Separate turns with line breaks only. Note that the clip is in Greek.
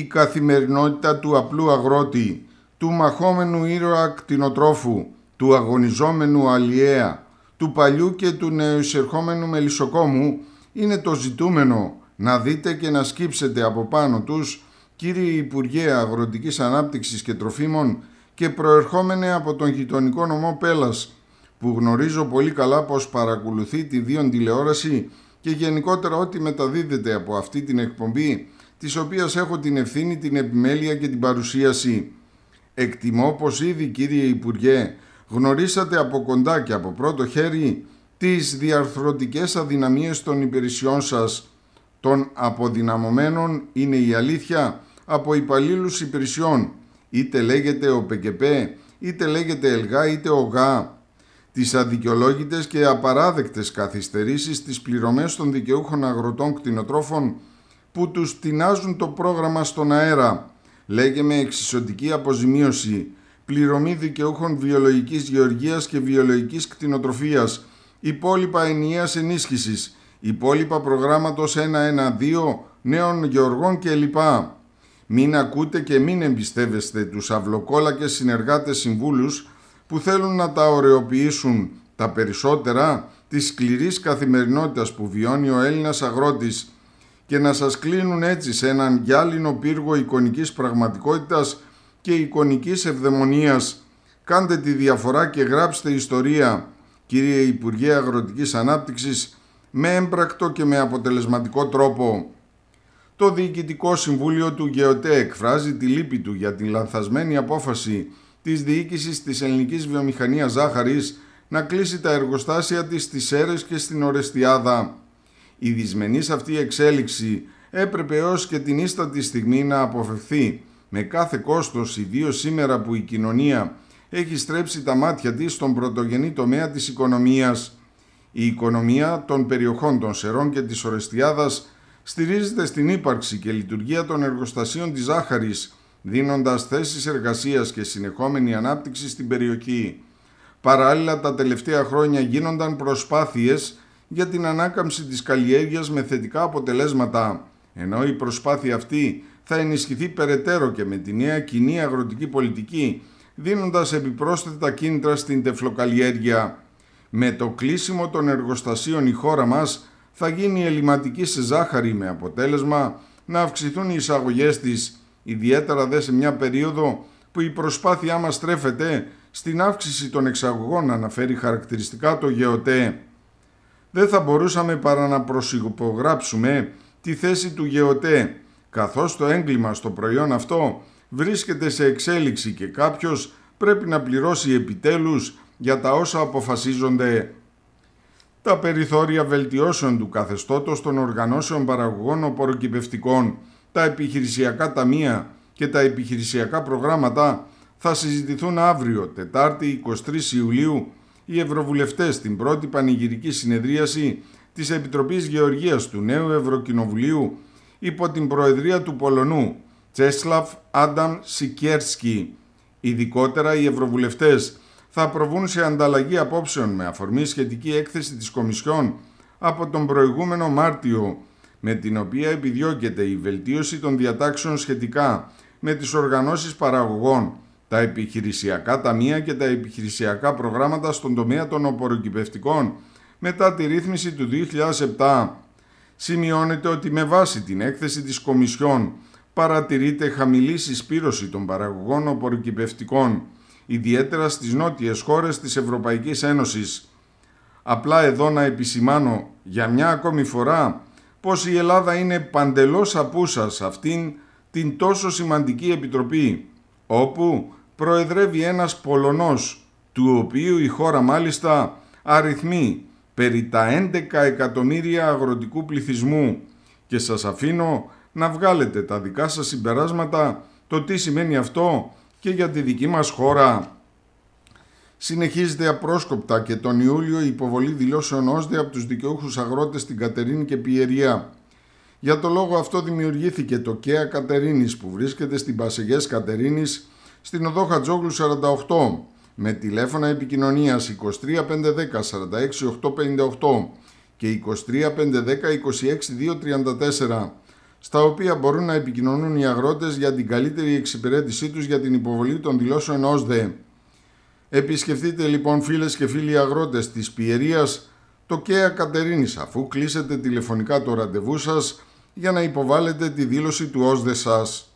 η καθημερινότητα του απλού αγρότη, του μαχόμενου ήρωα κτηνοτρόφου, του αγωνιζόμενου αλιέα, του παλιού και του νεοεισερχόμενου μελισσοκόμου είναι το ζητούμενο να δείτε και να σκύψετε από πάνω τους κύριε Υπουργέ Αγροτικής Ανάπτυξης και Τροφίμων και προερχόμενε από τον γειτονικό νομό Πέλας που γνωρίζω πολύ καλά πως παρακολουθεί τη Δίον τηλεόραση και γενικότερα ό,τι μεταδίδεται από αυτή την εκπομπή της οποίας έχω την ευθύνη, την επιμέλεια και την παρουσίαση. Εκτιμώ πως ήδη κύριε Υπουργέ γνωρίσατε από κοντά και από πρώτο χέρι τις διαρθρωτικές αδυναμίες των υπηρεσιών σας. Των αποδυναμωμένων είναι η αλήθεια από υπαλλήλους υπηρεσιών, είτε λέγεται ο ΠΚΠ, είτε λέγεται ΕΛΓΑ, είτε ΟΓΑ. Τις αδικαιολόγητες και απαράδεκτες καθυστερήσεις στις πληρωμές των δικαιούχων αγροτών κτηνοτρόφων που τους τεινάζουν το πρόγραμμα στον αέρα. Λέγε με εξισωτική αποζημίωση, πληρωμή δικαιούχων βιολογικής γεωργίας και βιολογικής κτηνοτροφίας, υπόλοιπα ενιαίας ενίσχυσης, υπόλοιπα προγράμματος 112, νέων γεωργών κλπ. Μην ακούτε και μην εμπιστεύεστε τους αυλοκόλακες συνεργάτες συμβούλους που θέλουν να τα ωρεοποιήσουν τα περισσότερα της σκληρής καθημερινότητας που βιώνει ο Έλληνας αγρότης και να σας κλείνουν έτσι σε έναν γυάλινο πύργο εικονικής πραγματικότητας και εικονικής ευδαιμονίας. Κάντε τη διαφορά και γράψτε ιστορία, κύριε Υπουργέ Αγροτικής Ανάπτυξης, με έμπρακτο και με αποτελεσματικό τρόπο. Το Διοικητικό Συμβούλιο του ΓΕΟΤΕ εκφράζει τη λύπη του για την λανθασμένη απόφαση της διοίκησης της ελληνικής βιομηχανίας ζάχαρης να κλείσει τα εργοστάσια της στις Σέρες και στην Ορεστιάδα. Η δυσμενής αυτή εξέλιξη έπρεπε ως και την ίστατη στιγμή να αποφευθεί με κάθε κόστος, ιδίως σήμερα που η κοινωνία έχει στρέψει τα μάτια της στον πρωτογενή τομέα της οικονομίας. Η οικονομία των περιοχών των Σερών και της Ορεστιάδας στηρίζεται στην ύπαρξη και λειτουργία των εργοστασίων της Ζάχαρης, δίνοντας θέσεις εργασίας και συνεχόμενη ανάπτυξη στην περιοχή. Παράλληλα, τα τελευταία χρόνια γίνονταν προσπάθειες για την ανάκαμψη της καλλιέργειας με θετικά αποτελέσματα, ενώ η προσπάθεια αυτή θα ενισχυθεί περαιτέρω και με τη νέα κοινή αγροτική πολιτική, δίνοντας επιπρόσθετα κίνητρα στην τεφλοκαλλιέργεια. Με το κλείσιμο των εργοστασίων η χώρα μας θα γίνει ελληματική σε ζάχαρη με αποτέλεσμα να αυξηθούν οι εισαγωγές της, ιδιαίτερα δε σε μια περίοδο που η προσπάθειά μας στρέφεται στην αύξηση των εξαγωγών, αναφέρει χαρακτηριστικά το ΓΕΟΤΕ δεν θα μπορούσαμε παρά να προσυπογράψουμε τη θέση του γεωτέ, καθώς το έγκλημα στο προϊόν αυτό βρίσκεται σε εξέλιξη και κάποιος πρέπει να πληρώσει επιτέλους για τα όσα αποφασίζονται. Τα περιθώρια βελτιώσεων του καθεστώτος των οργανώσεων παραγωγών οποροκυπευτικών, τα επιχειρησιακά ταμεία και τα επιχειρησιακά προγράμματα θα συζητηθούν αύριο, Τετάρτη 23 Ιουλίου οι Ευρωβουλευτές στην πρώτη πανηγυρική συνεδρίαση της Επιτροπής Γεωργίας του νέου Ευρωκοινοβουλίου υπό την προεδρία του Πολωνού Τσέσλαφ Άνταμ Σικέρσκι. Ειδικότερα οι Ευρωβουλευτές θα προβούν σε ανταλλαγή απόψεων με αφορμή σχετική έκθεση της Κομισιόν από τον προηγούμενο Μάρτιο, με την οποία επιδιώκεται η βελτίωση των διατάξεων σχετικά με τις οργανώσεις παραγωγών, τα επιχειρησιακά ταμεία και τα επιχειρησιακά προγράμματα στον τομέα των οπωροκυπευτικών μετά τη ρύθμιση του 2007. Σημειώνεται ότι με βάση την έκθεση της Κομισιόν παρατηρείται χαμηλή συσπήρωση των παραγωγών οπωροκυπευτικών, ιδιαίτερα στις νότιες χώρες της Ευρωπαϊκής Ένωσης. Απλά εδώ να επισημάνω για μια ακόμη φορά πως η Ελλάδα είναι παντελώς απούσα σε αυτήν την τόσο σημαντική επιτροπή, όπου προεδρεύει ένας Πολωνός, του οποίου η χώρα μάλιστα αριθμεί περί τα 11 εκατομμύρια αγροτικού πληθυσμού και σας αφήνω να βγάλετε τα δικά σας συμπεράσματα το τι σημαίνει αυτό και για τη δική μας χώρα. Συνεχίζεται απρόσκοπτα και τον Ιούλιο η υποβολή δηλώσεων όσδε από τους δικαιούχους αγρότες στην Κατερίνη και Πιερία. Για το λόγο αυτό δημιουργήθηκε το ΚΕΑ Κατερίνης που βρίσκεται στην Πασεγές Κατερίνης στην οδό Χατζόγλου 48 με τηλέφωνα επικοινωνίας 23510 46858 και 23510 26234 στα οποία μπορούν να επικοινωνούν οι αγρότες για την καλύτερη εξυπηρέτησή τους για την υποβολή των δηλώσεων ΩΣΔΕ. Επισκεφτείτε λοιπόν φίλες και φίλοι αγρότες της Πιερίας το ΚΕΑ Κατερίνης αφού κλείσετε τηλεφωνικά το ραντεβού σας για να υποβάλλετε τη δήλωση του ΩΣΔΕ σας.